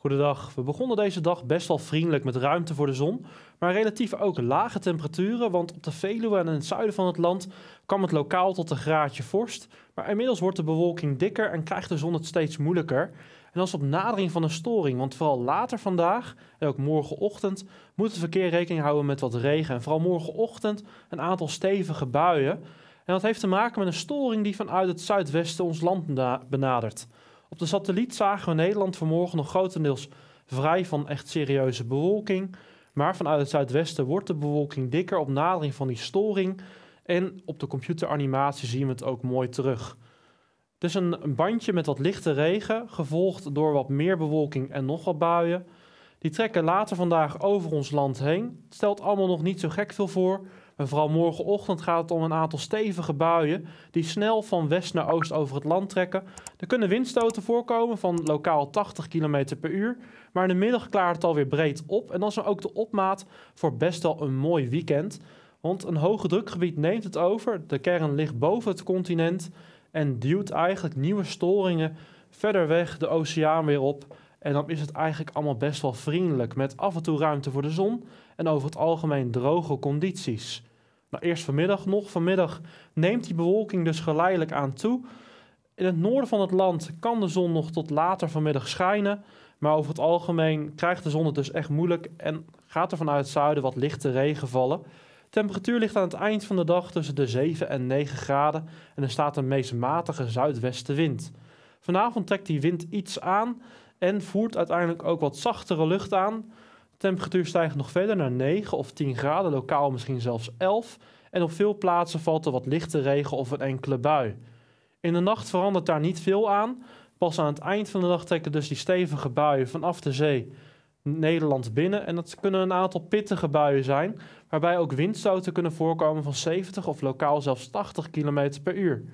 Goedendag. We begonnen deze dag best wel vriendelijk met ruimte voor de zon, maar relatief ook lage temperaturen, want op de Veluwe en in het zuiden van het land kwam het lokaal tot een graadje vorst, maar inmiddels wordt de bewolking dikker en krijgt de zon het steeds moeilijker. En dat is op nadering van een storing, want vooral later vandaag en ook morgenochtend moet het verkeer rekening houden met wat regen en vooral morgenochtend een aantal stevige buien. En dat heeft te maken met een storing die vanuit het zuidwesten ons land benadert. Op de satelliet zagen we Nederland vanmorgen nog grotendeels vrij van echt serieuze bewolking. Maar vanuit het zuidwesten wordt de bewolking dikker op nadering van die storing. En op de computeranimatie zien we het ook mooi terug. Dus een bandje met wat lichte regen, gevolgd door wat meer bewolking en nog wat buien. Die trekken later vandaag over ons land heen. Het stelt allemaal nog niet zo gek veel voor. Maar vooral morgenochtend gaat het om een aantal stevige buien die snel van west naar oost over het land trekken. Er kunnen windstoten voorkomen van lokaal 80 km per uur. Maar in de middag klaart het alweer breed op. En dan is er ook de opmaat voor best wel een mooi weekend. Want een hoge drukgebied neemt het over. De kern ligt boven het continent en duwt eigenlijk nieuwe storingen verder weg de oceaan weer op. En dan is het eigenlijk allemaal best wel vriendelijk, met af en toe ruimte voor de zon en over het algemeen droge condities. Nou, eerst vanmiddag nog. Vanmiddag neemt die bewolking dus geleidelijk aan toe. In het noorden van het land kan de zon nog tot later vanmiddag schijnen. Maar over het algemeen krijgt de zon het dus echt moeilijk en gaat er vanuit het zuiden wat lichte regen vallen. Temperatuur ligt aan het eind van de dag tussen de 7 en 9 graden en er staat een meest matige zuidwestenwind. Vanavond trekt die wind iets aan en voert uiteindelijk ook wat zachtere lucht aan. De temperatuur stijgt nog verder naar 9 of 10 graden, lokaal misschien zelfs 11. En op veel plaatsen valt er wat lichte regen of een enkele bui. In de nacht verandert daar niet veel aan. Pas aan het eind van de nacht trekken dus die stevige buien vanaf de zee Nederland binnen. En dat kunnen een aantal pittige buien zijn, waarbij ook windstoten kunnen voorkomen van 70 of lokaal zelfs 80 km per uur.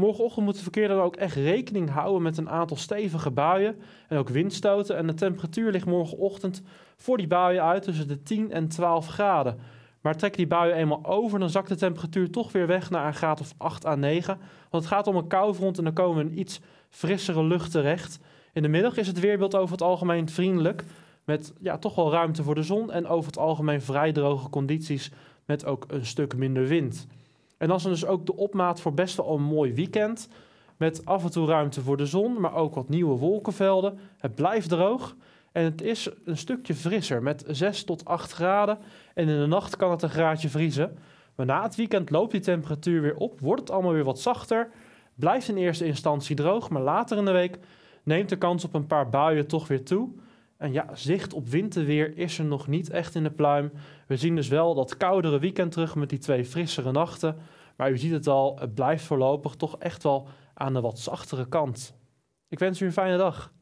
Morgenochtend moet verkeer dan ook echt rekening houden met een aantal stevige buien en ook windstoten. En de temperatuur ligt morgenochtend voor die buien uit tussen de 10 en 12 graden. Maar trek die buien eenmaal over, dan zakt de temperatuur toch weer weg naar een graad of 8 à 9. Want het gaat om een koufront en dan komen we in iets frissere lucht terecht. In de middag is het weerbeeld over het algemeen vriendelijk. Met ja, toch wel ruimte voor de zon en over het algemeen vrij droge condities. Met ook een stuk minder wind. En dat is dus ook de opmaat voor best wel een mooi weekend. Met af en toe ruimte voor de zon, maar ook wat nieuwe wolkenvelden. Het blijft droog en het is een stukje frisser met 6 tot 8 graden. En in de nacht kan het een graadje vriezen. Maar na het weekend loopt die temperatuur weer op, wordt het allemaal weer wat zachter. Blijft in eerste instantie droog, maar later in de week neemt de kans op een paar buien toch weer toe. En ja, zicht op winterweer is er nog niet echt in de pluim. We zien dus wel dat koudere weekend terug met die twee frissere nachten. Maar u ziet het al, het blijft voorlopig toch echt wel aan de wat zachtere kant. Ik wens u een fijne dag.